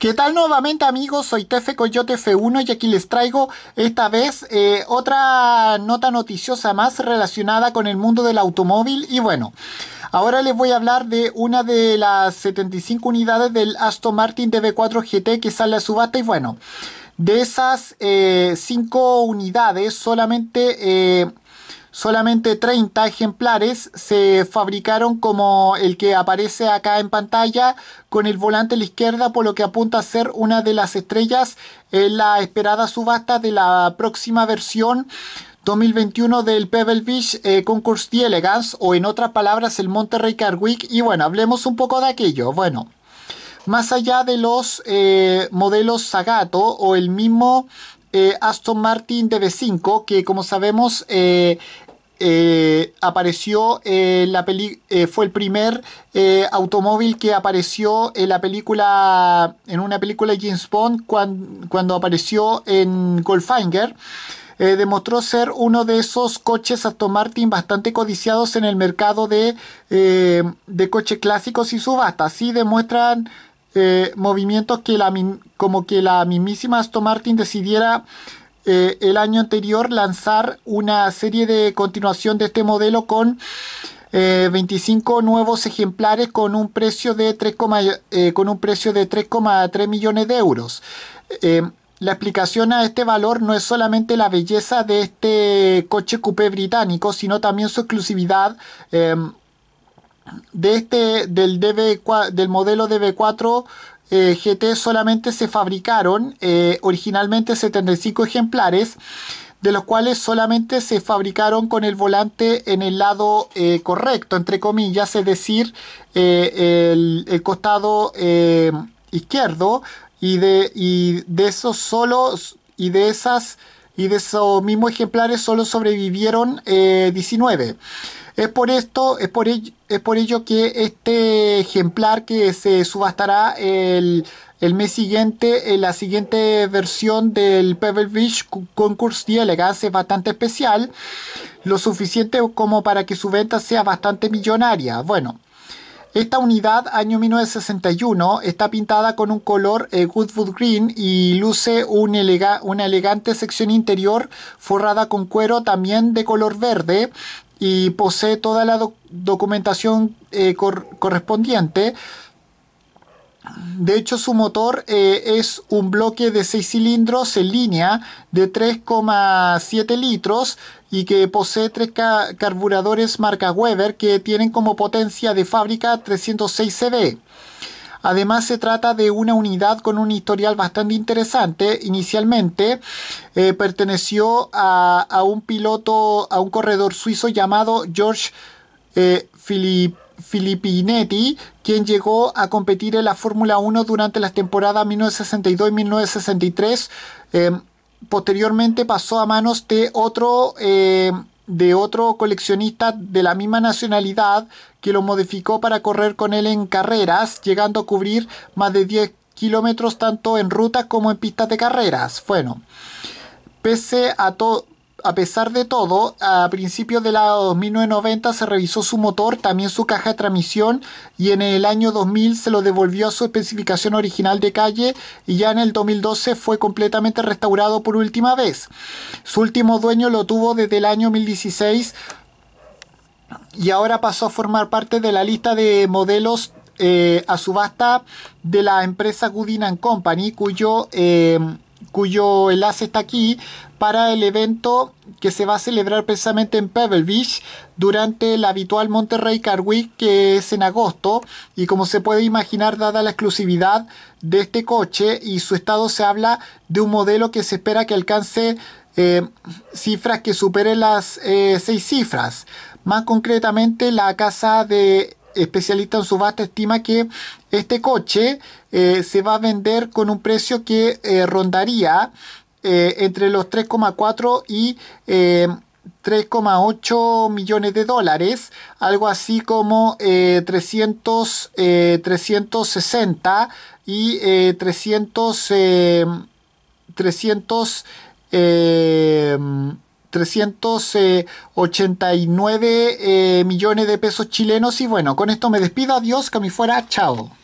¿Qué tal nuevamente amigos? Soy Tefe Coyote F1 y aquí les traigo esta vez eh, otra nota noticiosa más relacionada con el mundo del automóvil y bueno, ahora les voy a hablar de una de las 75 unidades del Aston Martin DB4 GT que sale a subasta y bueno, de esas 5 eh, unidades solamente... Eh, Solamente 30 ejemplares se fabricaron como el que aparece acá en pantalla con el volante a la izquierda por lo que apunta a ser una de las estrellas en la esperada subasta de la próxima versión 2021 del Pebble Beach eh, Concourse Concours Elegance o en otras palabras el Monterrey Week y bueno, hablemos un poco de aquello. Bueno, más allá de los eh, modelos Zagato o el mismo eh, Aston Martin DB5, que como sabemos eh, eh, apareció la peli fue el primer automóvil que apareció en la película en una película de James Bond cuando, apareció en Goldfinger. demostró ser uno de esos coches Aston Martin bastante codiciados en el mercado de, de coches clásicos y subastas. Así demuestran eh, movimientos que la, como que la mismísima Aston Martin decidiera eh, el año anterior lanzar una serie de continuación de este modelo con 25 eh, nuevos ejemplares con un precio de 3 con un precio de 3,3 millones de euros. La explicación a este valor no es solamente la belleza de este coche coupé británico, sino también su exclusividad, de este, del, DB, del modelo DB4 eh, GT solamente se fabricaron eh, originalmente 75 ejemplares, de los cuales solamente se fabricaron con el volante en el lado eh, correcto, entre comillas, es decir, el, costado izquierdo, y de, y de esos solos, y de esas y de esos mismos ejemplares solo sobrevivieron 19. Eh, es por esto, es por, ello, es por ello que este ejemplar que se subastará el, mes siguiente, en eh, la siguiente versión del Pebble Beach Concours d'Elegance es bastante especial, lo suficiente como para que su venta sea bastante millonaria. Bueno. Esta unidad, año 1961, está pintada con un color Goodwood eh, Green y luce una elegante sección interior forrada con cuero también de color verde y posee toda la documentación eh, correspondiente de hecho, su motor eh, es un bloque de 6 cilindros en línea de 3,7 litros y que posee tres carburadores marca Weber que tienen como potencia de fábrica 306 CV. Además se trata de una unidad con un historial bastante interesante. Inicialmente eh, perteneció a, un piloto, a un corredor suizo llamado George eh, Philippe Filipinetti, quien llegó a competir en la Fórmula 1 durante las temporadas 1962 y 1963. Em, posteriormente pasó a manos de otro, em, de otro coleccionista de la misma nacionalidad que lo modificó para correr con él en carreras, llegando a cubrir más de 10 kilómetros tanto en rutas como en pistas de carreras. Bueno, pese a todo a pesar de todo, a principios de la 1990 se revisó su motor, también su caja de transmisión y en el año 2000 se lo devolvió a su especificación original de calle y ya en el 2012 fue completamente restaurado por última vez. Su último dueño lo tuvo desde el año 2016 y ahora pasó a formar parte de la lista de modelos eh, a subasta de la empresa Goodin Company cuyo... Eh, cuyo enlace está aquí, para el evento que se va a celebrar precisamente en Pebble Beach durante la habitual Monterrey Car Week que es en agosto y como se puede imaginar dada la exclusividad de este coche y su estado se habla de un modelo que se espera que alcance eh, cifras que supere las eh, seis cifras más concretamente la casa de especialista en subasta estima que este coche eh, se va a vender con un precio que eh, rondaría eh, entre los 3,4 y 3,8 millones de dólares, algo así como 300, 360 y 300, 300 389 eh, millones de pesos chilenos. Y bueno, con esto me despido. Adiós, que a fuera. Chao.